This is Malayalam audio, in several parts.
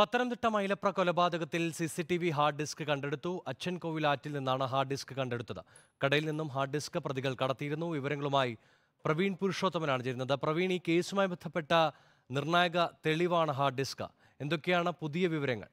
പത്തനംതിട്ട മൈലപ്ര കൊലപാതകത്തിൽ C C T V hard disk കണ്ടെടുത്തു അച്ഛൻ കോവിലാറ്റിൽ നിന്നാണ് ഹാർഡ് ഡിസ്ക് കണ്ടെടുത്തത് കടയിൽ നിന്നും ഹാർഡ് ഡിസ്ക് പ്രതികൾ കടത്തിയിരുന്നു വിവരങ്ങളുമായി പ്രവീൺ പുരുഷോത്തമനാണ് ചേരുന്നത് പ്രവീൺ ഈ കേസുമായി ബന്ധപ്പെട്ട നിർണായക തെളിവാണ് ഹാർഡ് ഡിസ്ക് എന്തൊക്കെയാണ് പുതിയ വിവരങ്ങൾ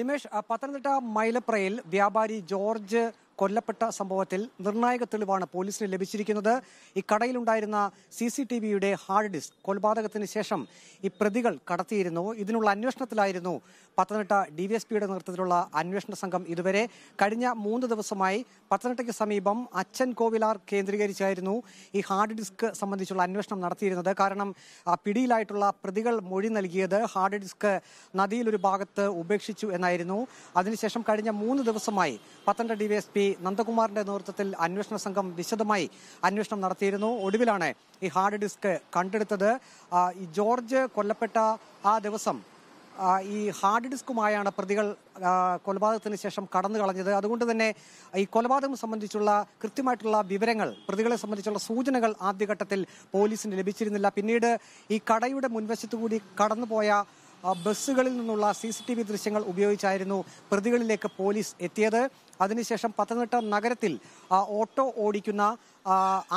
ലിമേഷ് പത്തനംതിട്ട മൈലപ്രയിൽ വ്യാപാരി ജോർജ് കൊല്ലപ്പെട്ട സംഭവത്തിൽ നിർണായക തെളിവാണ് പോലീസിന് ലഭിച്ചിരിക്കുന്നത് ഈ കടയിലുണ്ടായിരുന്ന സി സി ടി വിയുടെ ഹാർഡ് ഡിസ്ക് കൊലപാതകത്തിന് ശേഷം ഈ പ്രതികൾ കടത്തിയിരുന്നു ഇതിനുള്ള അന്വേഷണത്തിലായിരുന്നു പത്തനംതിട്ട ഡി വി എസ് പിയുടെ നേതൃത്വത്തിലുള്ള അന്വേഷണ സംഘം ഇതുവരെ കഴിഞ്ഞ മൂന്ന് ദിവസമായി പത്തനംതിട്ടയ്ക്ക് സമീപം അച്ഛൻ കോവിലാർ കേന്ദ്രീകരിച്ചായിരുന്നു ഈ ഹാർഡ് ഡിസ്ക് സംബന്ധിച്ചുള്ള അന്വേഷണം നടത്തിയിരുന്നത് കാരണം പിടിയിലായിട്ടുള്ള പ്രതികൾ മൊഴി നൽകിയത് ഹാർഡ് ഡിസ്ക് നദിയിലൊരു ഭാഗത്ത് ഉപേക്ഷിച്ചു എന്നായിരുന്നു അതിനുശേഷം കഴിഞ്ഞ മൂന്ന് ദിവസമായി Pathanamthitta D V S P P നന്ദകുമാറിന്റെ നേതൃത്വത്തിൽ അന്വേഷണ സംഘം വിശദമായി അന്വേഷണം നടത്തിയിരുന്നു ഒടുവിലാണ് ഈ ഹാർഡ് ഡിസ്ക് കണ്ടെടുത്തത് ഈ ജോർജ് കൊല്ലപ്പെട്ട ആ ദിവസം ഈ ഹാർഡ് ഡിസ്കുമായാണ് പ്രതികൾ കൊലപാതകത്തിന് ശേഷം കടന്നു കളഞ്ഞത് അതുകൊണ്ട് തന്നെ ഈ കൊലപാതകം സംബന്ധിച്ചുള്ള കൃത്യമായിട്ടുള്ള വിവരങ്ങൾ പ്രതികളെ സംബന്ധിച്ചുള്ള സൂചനകൾ ആദ്യഘട്ടത്തിൽ പോലീസിന് ലഭിച്ചിരുന്നില്ല പിന്നീട് ഈ കടയുടെ മുൻവശത്തു കൂടി കടന്നുപോയ ബസ്സുകളിൽ നിന്നുള്ള സി സി ടി വി ദൃശ്യങ്ങൾ ഉപയോഗിച്ചായിരുന്നു പ്രതികളിലേക്ക് പോലീസ് എത്തിയത് അതിനുശേഷം പത്തനംതിട്ട നഗരത്തിൽ ഓട്ടോ ഓടിക്കുന്ന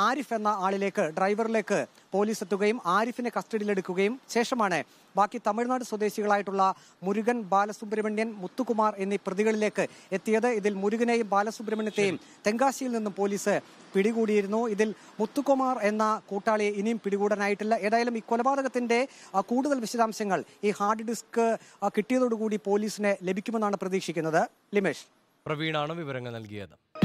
ആരിഫ് എന്ന ആളിലേക്ക് ഡ്രൈവറിലേക്ക് പോലീസ് എത്തുകയും ആരിഫിനെ കസ്റ്റഡിയിലെടുക്കുകയും ശേഷമാണ് ബാക്കി തമിഴ്നാട് സ്വദേശികളായിട്ടുള്ള മുരുകൻ ബാലസുബ്രഹ്മണ്യൻ മുത്തുകുമാർ എന്നീ പ്രതികളിലേക്ക് എത്തിയത് ഇതിൽ മുരുകനെയും ബാലസുബ്രഹ്മണ്യത്തെയും തെങ്കാശിയിൽ നിന്നും പോലീസ് പിടികൂടിയിരുന്നു ഇതിൽ മുത്തുകുമാർ എന്ന കൂട്ടാളിയെ ഇനിയും പിടികൂടാനായിട്ടില്ല ഏതായാലും ഈ കൊലപാതകത്തിന്റെ കൂടുതൽ വിശദാംശങ്ങൾ ഈ ഹാർഡ് ഡിസ്ക് കിട്ടിയതോടുകൂടി പോലീസിന് ലഭിക്കുമെന്നാണ് പ്രതീക്ഷിക്കുന്നത് ലിമേഷ് പ്രവീണാണ് വിവരങ്ങൾ നൽകിയത്